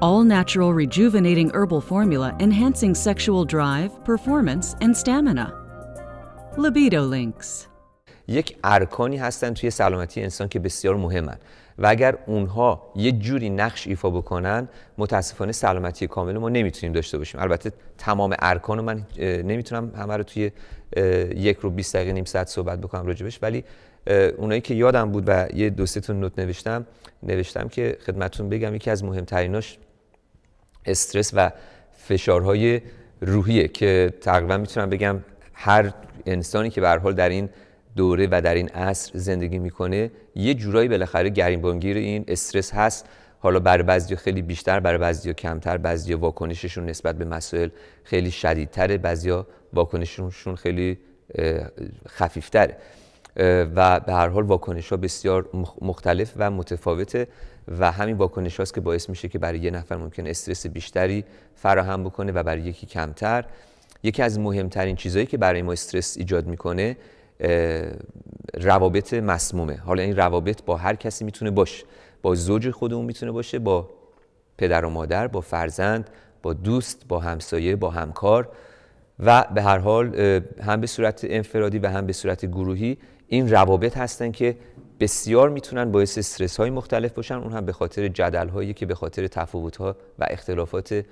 all natural rejuvenating herbal formula enhancing sexual drive, performance and stamina. Libido Links یک ارکانی هستن توی سلامتی انسان که بسیار مهمن و اگر اونها یه جوری نقش ایفا بکنن متاسفانه سلامتی کامل ما نمیتونیم داشته باشیم البته تمام ارکان من نمیتونم همه رو توی یک رو 20 دقیقه نیم ساعت صحبت بکنم راجبش ولی اونایی که یادم بود و یه دوستتون نوت نوشتم نوشتم که خدمتون بگم یکی از مهمتریناش استرس و فشارهای روحیه که تقریبا میتونم بگم هر انسانی که به حال در این دوره و در این عصر زندگی میکنه یه جورایی بالاخره گریبانگیر این استرس هست حالا بر بعضی خیلی بیشتر بر بعضیها کمتر بعضیها واکنششون نسبت به مسائل خیلی شدیدتره بعضیها واکنششون خیلی خفیفتره و به هر حال واکنش ها بسیار مختلف و متفاوته و همین واکنش هاست که باعث میشه که برای یه نفر ممکن استرس بیشتری فراهم بکنه و برای یکی کمتر یکی از مهمترین چیزهایی که برای ما استرس ایجاد میکنه روابط مسمومه حالا این روابط با هر کسی میتونه باشه با زوج خودمون میتونه باشه با پدر و مادر با فرزند با دوست با همسایه با همکار و به هر حال هم به صورت انفرادی و هم به صورت گروهی این روابط هستن که بسیار میتونن باعث استرس های مختلف باشن اون هم به خاطر جدل هایی که به خاطر تفاوت ها و اختلافات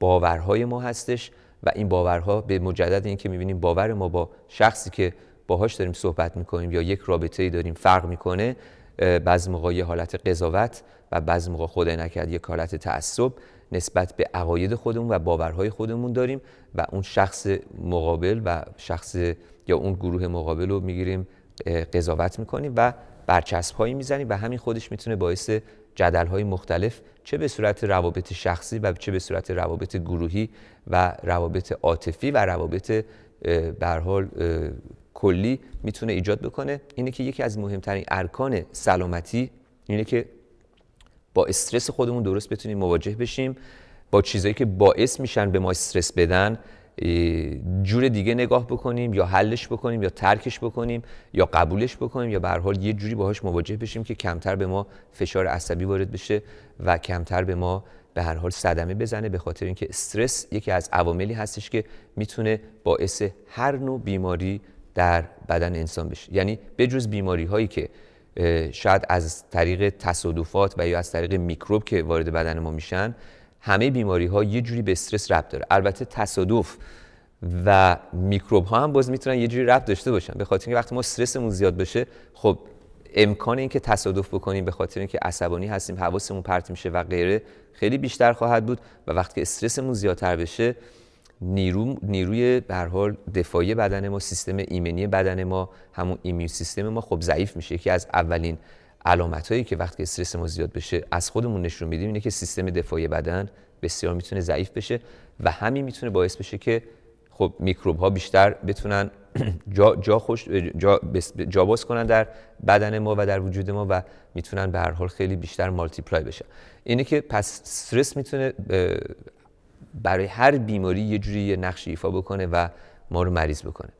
باورهای ما هستش و این باورها به مجدد این که میبینیم باور ما با شخصی که باهاش داریم صحبت میکنیم یا یک رابطه ای داریم فرق میکنه بعض موقع یه حالت قضاوت و بعض موقع خدای نکرد یک حالت تعصب نسبت به عقاید خودمون و باورهای خودمون داریم و اون شخص مقابل و شخص یا اون گروه مقابل رو میگیریم قضاوت میکنیم و برچسب هایی میزنی و همین خودش میتونه باعث جدل های مختلف چه به صورت روابط شخصی و چه به صورت روابط گروهی و روابط عاطفی و روابط به حال کلی میتونه ایجاد بکنه اینه که یکی از مهمترین ارکان سلامتی اینه که با استرس خودمون درست بتونیم مواجه بشیم با چیزایی که باعث میشن به ما استرس بدن جور دیگه نگاه بکنیم یا حلش بکنیم یا ترکش بکنیم یا قبولش بکنیم یا به حال یه جوری باهاش مواجه بشیم که کمتر به ما فشار عصبی وارد بشه و کمتر به ما به هر حال صدمه بزنه به خاطر اینکه استرس یکی از عواملی هستش که میتونه باعث هر نوع بیماری در بدن انسان بشه یعنی بجز بیماری هایی که شاید از طریق تصادفات و یا از طریق میکروب که وارد بدن ما میشن همه بیماری ها یه جوری به استرس ربط داره البته تصادف و میکروب ها هم باز میتونن یه جوری ربط داشته باشن به خاطر اینکه وقتی ما استرسمون زیاد بشه خب امکان اینکه تصادف بکنیم به خاطر اینکه عصبانی هستیم حواسمون پرت میشه و غیره خیلی بیشتر خواهد بود و وقتی که استرسمون زیادتر بشه نیرو، نیروی به حال دفاعی بدن ما سیستم ایمنی بدن ما همون ایمیون سیستم ما خب ضعیف میشه یکی از اولین علامت هایی که وقتی استرس ما زیاد بشه از خودمون نشون میدیم اینه که سیستم دفاعی بدن بسیار میتونه ضعیف بشه و همین میتونه باعث بشه که خب میکروب ها بیشتر بتونن جا, جا, خوش جا, جا باز کنن در بدن ما و در وجود ما و میتونن به هر حال خیلی بیشتر مالتیپلای بشه اینه که پس استرس میتونه برای هر بیماری یه جوری یه نقش ایفا بکنه و ما رو مریض بکنه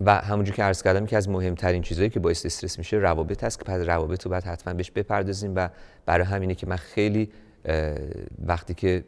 و همونجور که عرض کردم که از مهمترین چیزهایی که باعث استرس میشه روابط هست که پس روابط رو باید حتما بهش بپردازیم و برای همینه که من خیلی وقتی که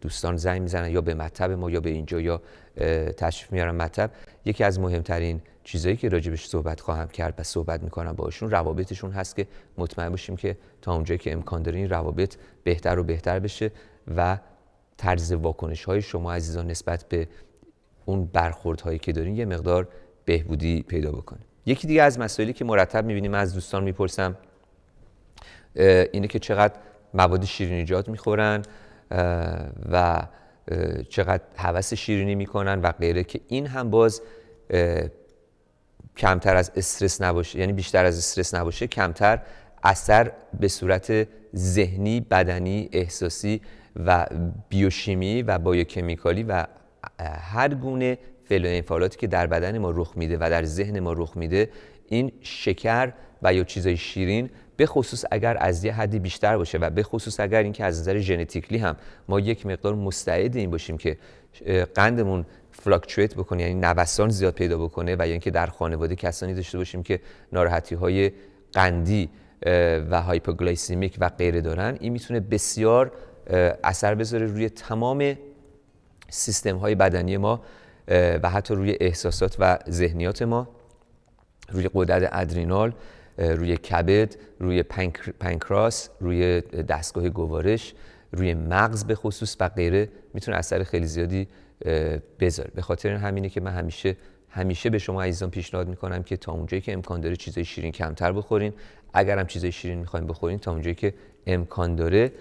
دوستان زنگ میزنن یا به مطب ما یا به اینجا یا تشریف میارن مطب یکی از مهمترین چیزهایی که راجبش صحبت خواهم کرد و صحبت میکنم باشون روابطشون هست که مطمئن باشیم که تا اونجایی که امکان داره این روابط بهتر و بهتر بشه و طرز واکنش های شما عزیزان نسبت به اون برخورد هایی که دارین یه مقدار بهبودی پیدا بکنه یکی دیگه از مسائلی که مرتب میبینیم از دوستان میپرسم اینه که چقدر مواد شیرینیجات میخورن و چقدر هوس شیرینی میکنن و غیره که این هم باز کمتر از استرس نباشه یعنی بیشتر از استرس نباشه کمتر اثر به صورت ذهنی بدنی احساسی و بیوشیمی و بایوکمیکالی و هر گونه فعل و انفعالاتی که در بدن ما رخ میده و در ذهن ما رخ میده این شکر و یا چیزای شیرین به خصوص اگر از یه حدی بیشتر باشه و به خصوص اگر اینکه از نظر ژنتیکلی هم ما یک مقدار مستعد این باشیم که قندمون فلاکچویت بکنه یعنی نوسان زیاد پیدا بکنه و یا اینکه در خانواده کسانی داشته باشیم که ناراحتی های قندی و هایپوگلایسیمیک و غیره دارن این میتونه بسیار اثر بذاره روی تمام سیستم های بدنی ما و حتی روی احساسات و ذهنیات ما روی قدرت ادرینال روی کبد روی پنکراس روی دستگاه گوارش روی مغز به خصوص و غیره میتونه اثر خیلی زیادی بذاره به خاطر همینه که من همیشه همیشه به شما عزیزان پیشنهاد میکنم که تا اونجایی که امکان داره چیزای شیرین کمتر بخورین اگر هم چیزای شیرین میخواین بخورین تا اونجایی که امکان داره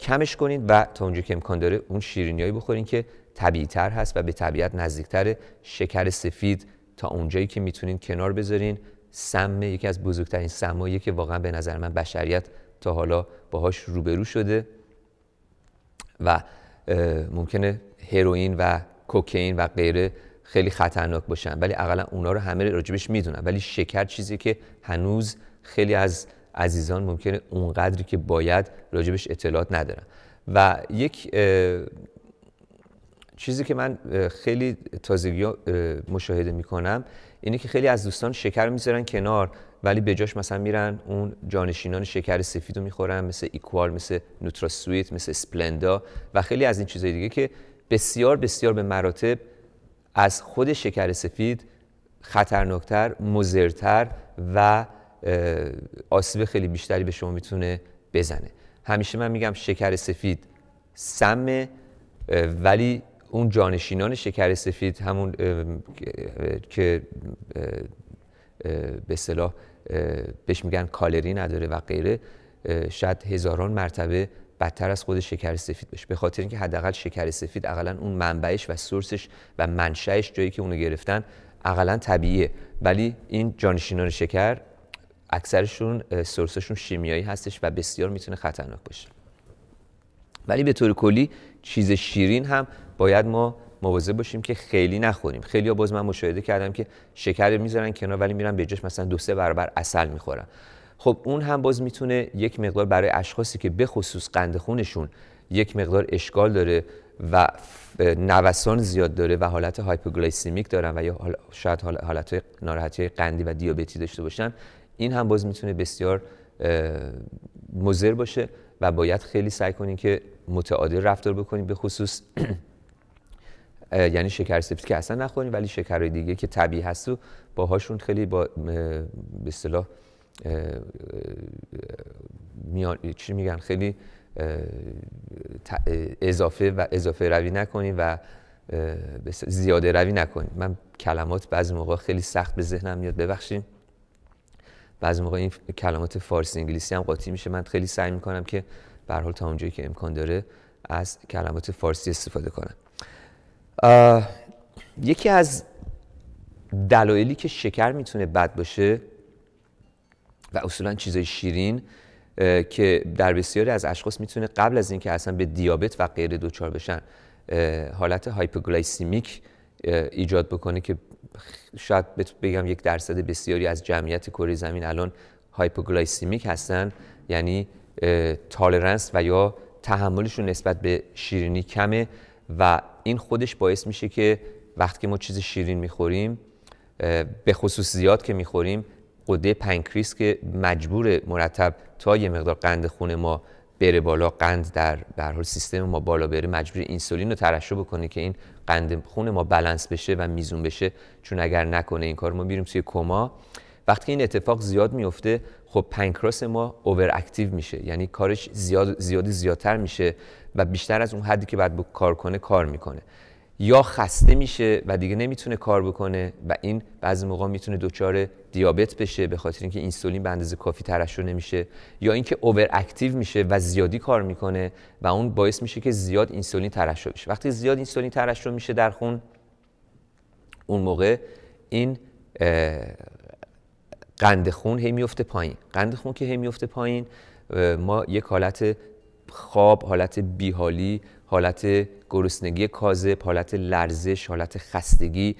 کمش کنین و تا اونجایی که امکان داره اون شیرینیایی بخورین که طبیعی تر هست و به طبیعت نزدیکتر شکر سفید تا اونجایی که میتونین کنار بذارین سم یکی از بزرگترین سمایی که واقعا به نظر من بشریت تا حالا باهاش روبرو شده و ممکنه هروئین و کوکین و غیره خیلی خطرناک باشن ولی اقلا اونا رو همه راجبش میدونن ولی شکر چیزی که هنوز خیلی از عزیزان ممکنه اونقدری که باید راجبش اطلاعات ندارن و یک چیزی که من خیلی تازگی مشاهده میکنم اینه که خیلی از دوستان شکر میذارن کنار ولی به جاش مثلا میرن اون جانشینان شکر سفید رو میخورن مثل ایکوال مثل نوترا سویت مثل اسپلندا و خیلی از این چیزهای دیگه که بسیار بسیار به مراتب از خود شکر سفید خطرناکتر مزرتر و آسیب خیلی بیشتری به شما میتونه بزنه همیشه من میگم شکر سفید سمه ولی اون جانشینان شکر سفید همون که به صلاح بهش میگن کالری نداره و غیره شاید هزاران مرتبه بدتر از خود شکر سفید باشه به خاطر اینکه حداقل شکر سفید اقلا اون منبعش و سورسش و منشأش جایی که اونو گرفتن اقلا طبیعیه ولی این جانشینان شکر اکثرشون سورسشون شیمیایی هستش و بسیار میتونه خطرناک باشه ولی به طور کلی چیز شیرین هم باید ما مواظب باشیم که خیلی نخوریم خیلی ها باز من مشاهده کردم که شکر میذارن کنار ولی میرن به جاش مثلا دو سه برابر اصل میخورن خب اون هم باز میتونه یک مقدار برای اشخاصی که به خصوص قندخونشون خونشون یک مقدار اشکال داره و نوسان زیاد داره و حالت هایپوگلایسیمیک دارن و یا شاید حالت ناراحتی قندی و دیابتی داشته باشن این هم باز میتونه بسیار مضر باشه و باید خیلی سعی کنیم که متعادل رفتار بکنیم به خصوص یعنی شکر سفید که اصلا نخورین ولی شکرهای دیگه که طبیعی هست و باهاشون خیلی با به اصطلاح چی میگن خیلی اضافه و اضافه روی نکنین و زیاده روی نکنین من کلمات بعضی موقع خیلی سخت به ذهنم میاد ببخشید بعضی موقع این کلمات فارسی انگلیسی هم قاطی میشه من خیلی سعی میکنم که به حال تا اونجایی که امکان داره از کلمات فارسی استفاده کنم یکی از دلایلی که شکر میتونه بد باشه و اصولا چیزای شیرین که در بسیاری از اشخاص میتونه قبل از اینکه اصلا به دیابت و غیره دچار بشن حالت هایپوگلایسیمیک ایجاد بکنه که شاید بگم یک درصد بسیاری از جمعیت کره زمین الان هایپوگلایسیمیک هستن یعنی تالرنس و یا تحملشون نسبت به شیرینی کمه و این خودش باعث میشه که وقتی که ما چیز شیرین میخوریم به خصوص زیاد که میخوریم قده پنکریس که مجبور مرتب تا یه مقدار قند خون ما بره بالا قند در به حال سیستم ما بالا بره مجبور اینسولین رو ترشح بکنه که این قند خون ما بلنس بشه و میزون بشه چون اگر نکنه این کار ما میریم توی کما وقتی این اتفاق زیاد میفته خب پنکراس ما اوور اکتیو میشه یعنی کارش زیاد زیادی زیادتر میشه و بیشتر از اون حدی که باید کار کنه کار میکنه یا خسته میشه و دیگه نمیتونه کار بکنه و این بعضی موقع میتونه دچار دیابت بشه به خاطر اینکه اینسولین به اندازه کافی ترشح نمیشه یا اینکه اوور اکتیو میشه و زیادی کار میکنه و اون باعث میشه که زیاد اینسولین ترشح بشه وقتی زیاد اینسولین ترشح میشه در خون اون موقع این قند خون هی میفته پایین قند خون که هی میفته پایین ما یک حالت خواب حالت بیحالی حالت گرسنگی کاذب حالت لرزش حالت خستگی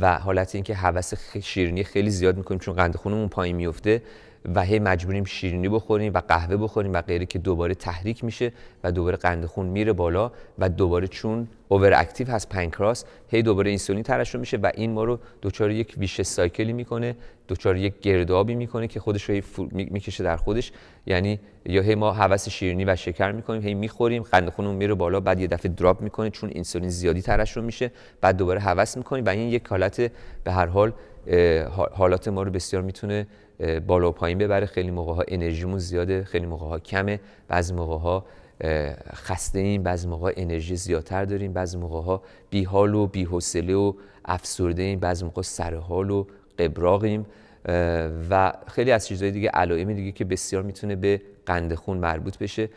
و حالت اینکه هوس شیرینی خیلی زیاد میکنیم چون قند خونمون پایین میفته و هی مجبوریم شیرینی بخوریم و قهوه بخوریم و غیره که دوباره تحریک میشه و دوباره قند خون میره بالا و دوباره چون اوور اکتیو هست پنکراس هی دوباره انسولین ترشح میشه و این ما رو دچار یک ویش سایکلی میکنه دچار یک گردابی میکنه که خودش رو میکشه در خودش یعنی یا هی ما هوس شیرینی و شکر میکنیم هی میخوریم قند میره بالا بعد یه دفعه دراپ میکنه چون اینسولین زیادی ترشح میشه بعد دوباره هوس میکنیم و این یک حالت به هر حال حالات ما رو بسیار میتونه بالا و پایین ببره خیلی موقع ها انرژیمون زیاده خیلی موقع ها کمه بعضی موقع ها خسته ایم، بعضی موقع انرژی زیادتر داریم بعضی موقع ها بی حال و بی حوصله و افسرده ایم، بعضی موقع سر حال و قبراقیم و خیلی از چیزهای دیگه علائم دیگه که بسیار میتونه به قند خون مربوط بشه